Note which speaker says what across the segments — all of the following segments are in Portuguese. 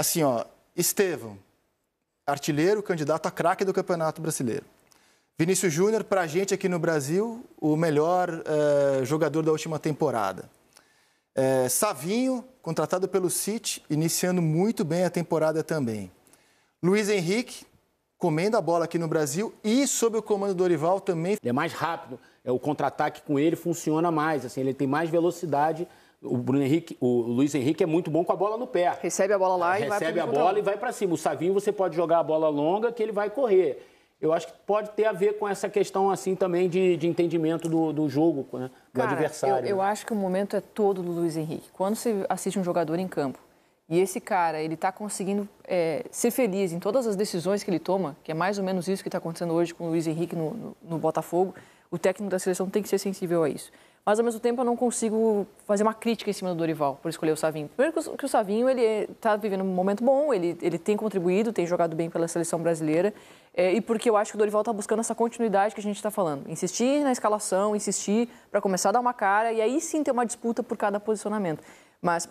Speaker 1: assim, ó, Estevão, artilheiro, candidato a craque do Campeonato Brasileiro. Vinícius Júnior, para a gente aqui no Brasil, o melhor eh, jogador da última temporada. Eh, Savinho, contratado pelo City, iniciando muito bem a temporada também. Luiz Henrique, comendo a bola aqui no Brasil
Speaker 2: e sob o comando do Dorival também. Ele é mais rápido, é o contra-ataque com ele funciona mais, assim, ele tem mais velocidade o Bruno Henrique, o Luiz Henrique é muito bom com a bola no pé. Recebe a bola lá é, e recebe vai Recebe a bola e vai para cima. O Savinho você pode jogar a bola longa que ele vai correr. Eu acho que pode ter a ver com essa questão assim também de, de entendimento do, do jogo, né? do Cara, adversário. Eu, eu né?
Speaker 3: acho que o momento é todo do Luiz Henrique. Quando você assiste um jogador em campo e esse cara, ele está conseguindo é, ser feliz em todas as decisões que ele toma, que é mais ou menos isso que está acontecendo hoje com o Luiz Henrique no, no, no, Botafogo. O técnico da seleção tem que ser sensível a isso mas ao mesmo tempo eu não consigo fazer uma crítica em cima do Dorival por escolher o Savinho. Primeiro que o Savinho ele está vivendo um momento bom, ele, ele tem contribuído, tem jogado bem pela seleção brasileira é, e porque eu acho que o Dorival está buscando essa continuidade que a gente está falando, insistir na escalação, insistir para começar a dar uma cara e aí sim ter uma disputa por cada posicionamento. Mas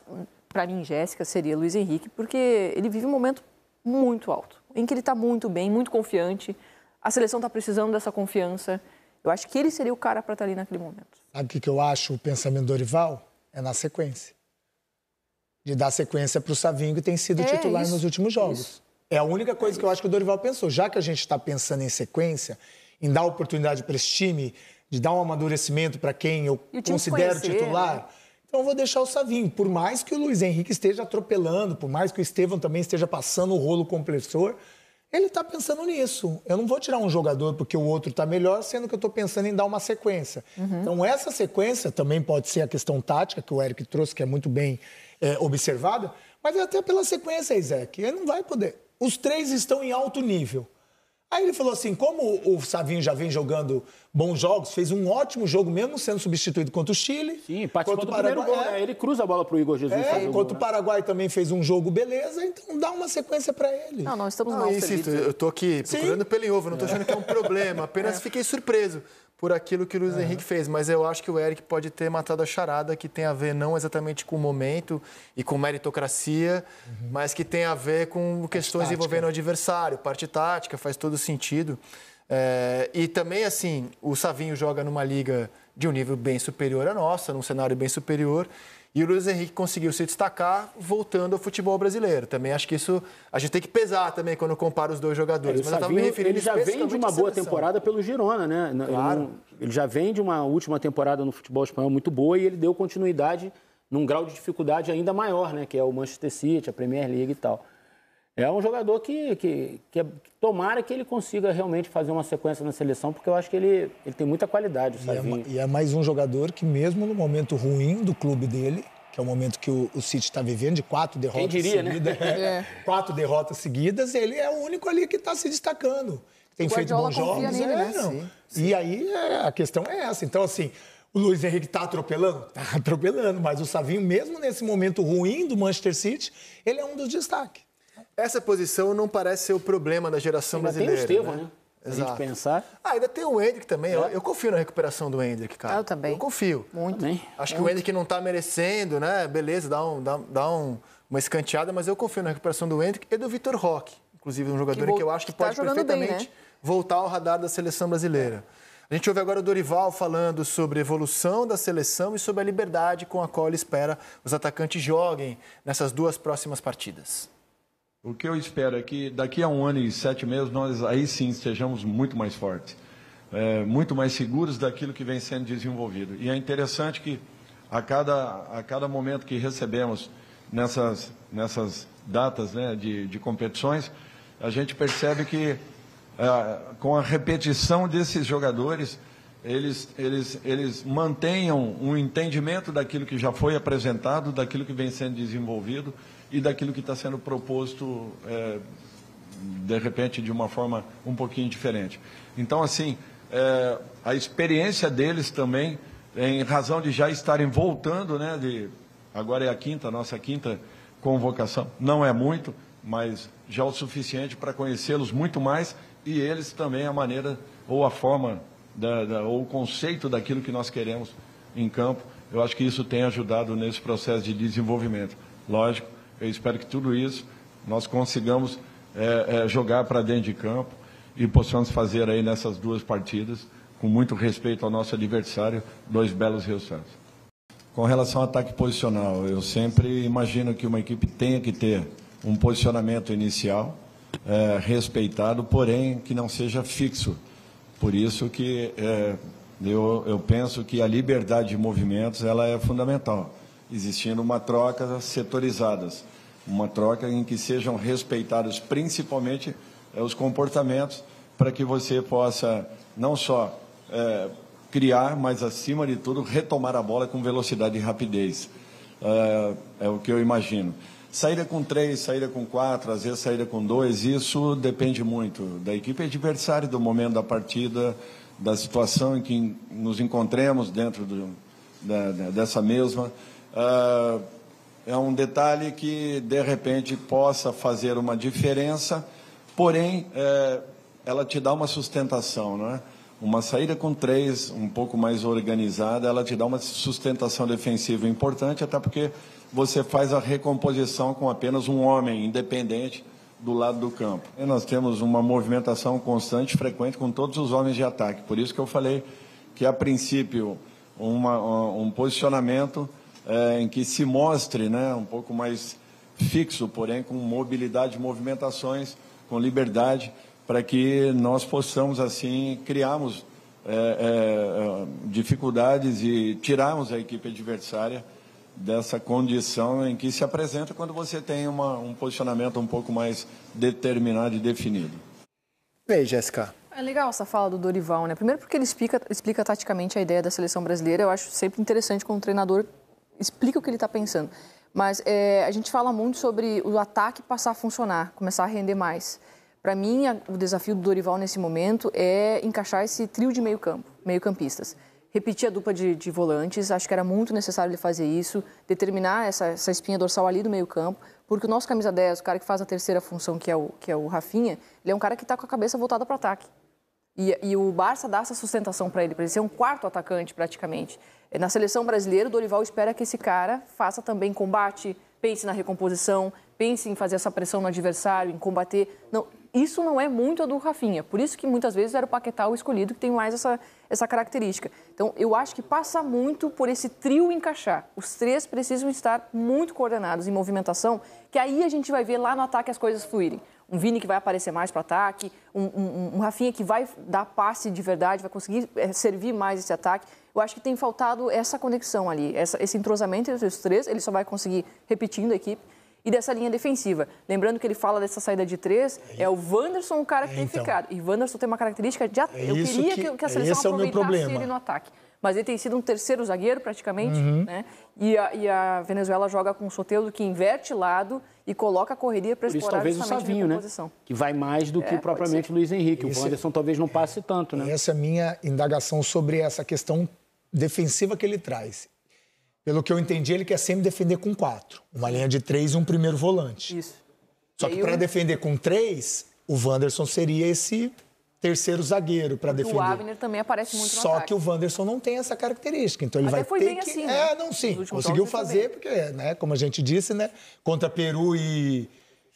Speaker 3: para mim Jéssica seria Luiz Henrique porque ele vive um momento muito alto, em que ele está muito bem, muito confiante. A seleção está precisando dessa confiança. Eu acho que ele seria o cara para estar tá ali naquele momento.
Speaker 2: Sabe o que, eu acho o pensamento do Orival? É na sequência. De dar sequência para o Savinho, que tem sido é, titular isso, nos últimos jogos. Isso. É a única coisa é que eu acho que o Dorival pensou. Já que a gente está pensando em sequência, em dar oportunidade para esse time, de dar um amadurecimento para quem eu considero conhecer, titular, né? então eu vou deixar o Savinho. Por mais que o Luiz Henrique esteja atropelando, por mais que o Estevão também esteja passando o rolo compressor, ele está pensando nisso. Eu não vou tirar um jogador porque o outro está melhor, sendo que eu estou pensando em dar uma sequência. Uhum. Então, essa sequência também pode ser a questão tática, que o Eric trouxe, que é muito bem é, observada, mas é até pela sequência, Isaac. Ele não vai poder. Os três estão em alto nível. Aí ele falou assim: como o Savinho já vem jogando bons jogos, fez um ótimo jogo, mesmo sendo substituído contra o Chile. Sim, participou contra o Paraguai, gol, né? é. Ele cruza a bola pro Igor Jesus. É, contra o né? Paraguai né? também fez um jogo beleza, então dá uma sequência para ele. Não, não, estamos não, mal insisto, Eu estou aqui procurando Sim. pelo em ovo, não estou achando que é
Speaker 1: um problema, apenas é. fiquei surpreso por aquilo que o Luiz uhum. Henrique fez, mas eu acho que o Eric pode ter matado a charada que tem a ver não exatamente com o momento e com meritocracia, uhum. mas que tem a ver com questões tática. envolvendo o adversário, parte tática, faz todo sentido. É, e também, assim, o Savinho joga numa liga de um nível bem superior à nossa, num cenário bem superior. E o Luiz Henrique conseguiu se destacar voltando ao futebol brasileiro. Também acho que isso a gente tem que pesar também quando compara os dois jogadores. É, Mas Savinho, eu me referindo ele já vem de uma boa temporada
Speaker 2: pelo Girona, né? Claro. Ele, ele já vem de uma última temporada no futebol espanhol muito boa e ele deu continuidade num grau de dificuldade ainda maior, né? Que é o Manchester City, a Premier League e tal. É um jogador que, que, que, é, tomara que ele consiga realmente fazer uma sequência na seleção, porque eu acho que ele, ele tem muita qualidade. E é, e é mais um jogador que, mesmo no momento ruim do clube dele, que é o momento que o, o City está vivendo, de quatro derrotas Quem diria, seguidas, né? é. quatro derrotas seguidas, ele é o único ali que está se destacando. Tem o feito bons jogos. Nele, é, né? Sim, sim. E aí é, a questão é essa. Então, assim, o Luiz Henrique está atropelando? Está atropelando, mas o Savinho, mesmo nesse momento ruim do Manchester City, ele é um dos destaques. Essa posição não parece ser o problema da geração Ainda brasileira. Tem o Estevão, né? né?
Speaker 1: Exato. pensar. Ah, ainda tem o Hendrick também. É. Eu, eu, confio na recuperação do Hendrick, cara. Eu também. Eu confio. Muito. Também. Acho Muito. que o Hendrick não está merecendo, né? Beleza, dá, um, dá, dá um, uma escanteada, mas eu confio na recuperação do Hendrick e do Vitor Roque. Inclusive, um jogador que, que eu acho que, que tá pode tá perfeitamente bem, né? voltar ao radar da seleção brasileira. A gente ouve agora o Dorival falando sobre a evolução da seleção e sobre a liberdade com a qual ele espera os atacantes joguem nessas duas próximas partidas.
Speaker 4: O que eu espero é que daqui a um ano e sete meses nós aí sim sejamos muito mais fortes, é, muito mais seguros daquilo que vem sendo desenvolvido. E é interessante que a cada, a cada momento que recebemos nessas, nessas datas né, de, de competições, a gente percebe que é, com a repetição desses jogadores, eles, eles, eles mantenham um entendimento daquilo que já foi apresentado, daquilo que vem sendo desenvolvido e daquilo que está sendo proposto, é, de repente, de uma forma um pouquinho diferente. Então, assim, é, a experiência deles também, em razão de já estarem voltando, né, de, agora é a quinta, nossa quinta convocação, não é muito, mas já é o suficiente para conhecê-los muito mais e eles também a maneira ou a forma da, da, ou o conceito daquilo que nós queremos em campo. Eu acho que isso tem ajudado nesse processo de desenvolvimento. Lógico, eu espero que tudo isso nós consigamos é, é, jogar para dentro de campo e possamos fazer aí nessas duas partidas, com muito respeito ao nosso adversário, dois belos resultados. Com relação ao ataque posicional, eu sempre imagino que uma equipe tenha que ter um posicionamento inicial é, respeitado, porém que não seja fixo por isso que é, eu, eu penso que a liberdade de movimentos ela é fundamental, existindo uma troca setorizadas, uma troca em que sejam respeitados principalmente é, os comportamentos para que você possa não só é, criar, mas acima de tudo retomar a bola com velocidade e rapidez. É, é o que eu imagino. Saída com três, saída com quatro, às vezes saída com dois, isso depende muito da equipe adversária, do momento da partida, da situação em que nos encontremos dentro do, da, dessa mesma. Uh, é um detalhe que, de repente, possa fazer uma diferença, porém, é, ela te dá uma sustentação, né? Uma saída com três, um pouco mais organizada, ela te dá uma sustentação defensiva importante, até porque você faz a recomposição com apenas um homem independente do lado do campo. E nós temos uma movimentação constante, frequente com todos os homens de ataque. Por isso que eu falei que, a princípio, uma, um posicionamento é, em que se mostre né, um pouco mais fixo, porém com mobilidade movimentações, com liberdade, para que nós possamos, assim, criarmos é, é, dificuldades e tirarmos a equipe adversária dessa condição em que se apresenta quando você tem uma, um posicionamento um pouco mais determinado e definido. E aí, Jéssica?
Speaker 3: É legal essa fala do Dorival, né? Primeiro porque ele explica, explica taticamente a ideia da seleção brasileira. Eu acho sempre interessante quando o treinador explica o que ele está pensando. Mas é, a gente fala muito sobre o ataque passar a funcionar, começar a render mais. Para mim, a, o desafio do Dorival nesse momento é encaixar esse trio de meio campo, meio campistas repetir a dupla de, de, volantes. Acho que era muito necessário ele fazer isso, determinar essa, essa espinha dorsal ali do meio-campo, porque o nosso camisa 10, o cara que faz a terceira função, que é o, que é o Rafinha, ele é um cara que está com a cabeça voltada para o ataque. E, e, o Barça dá essa sustentação para ele, para ele ser um quarto atacante praticamente. É, na seleção brasileira, o Dorival espera que esse cara faça também combate, pense na recomposição, pense em fazer essa pressão no adversário, em combater. Não, isso não é muito a do Rafinha. Por isso que muitas vezes era o Paquetá o escolhido que tem mais essa, essa característica. Então, eu acho que passa muito por esse trio encaixar. Os três precisam estar muito coordenados em movimentação, que aí a gente vai ver lá no ataque as coisas fluírem. Um Vini que vai aparecer mais para ataque, um, um, um Rafinha que vai dar passe de verdade, vai conseguir eh, servir mais esse ataque. Eu acho que tem faltado essa conexão ali, essa, esse entrosamento entre os três. Ele só vai conseguir repetindo a equipe e dessa linha defensiva. Lembrando que ele fala dessa saída de três, é, é o Wanderson o cara que é, tem então. ficado. E Wanderson tem uma característica de ataque. é Eu queria que, que a seleção é aproveitasse ele no ataque. Mas ele tem sido um terceiro zagueiro, praticamente, uhum. né? E a, e a, Venezuela joga com um Sotelo que inverte lado e coloca a correria para explorar talvez o Savinho, né?
Speaker 2: Que vai mais do é, que propriamente o Luiz Henrique. Esse, o Anderson talvez não passe tanto, né? Essa é a minha indagação sobre essa questão defensiva que ele traz. Pelo que eu entendi, ele quer sempre defender com quatro. Uma linha de três e um primeiro volante. Isso. Só que para defender com três, o Wanderson seria esse terceiro zagueiro para defender. O Abner
Speaker 3: também aparece muito no Só que
Speaker 2: o Wanderson não tem essa característica, então ele Até vai foi ter bem que assim, é, né? É, não
Speaker 3: sim, conseguiu fazer
Speaker 2: porque, né, como a gente disse, né, contra Peru e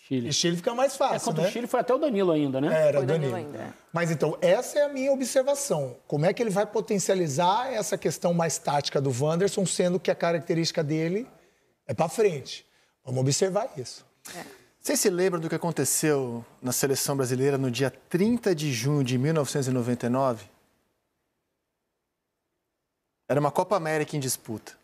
Speaker 2: Chile. E Chile fica mais é, fácil. É, contra né? o Chile foi até o Danilo ainda, né? Era, foi Danilo. Danilo ainda. É. Mas então, essa é a minha observação. Como é que ele vai potencializar essa questão mais tática do Wanderson, sendo que a característica dele é para frente? Vamos observar isso. É.
Speaker 1: Vocês se lembram do que aconteceu na seleção brasileira no dia 30 de junho de 1999? Era uma Copa América em disputa.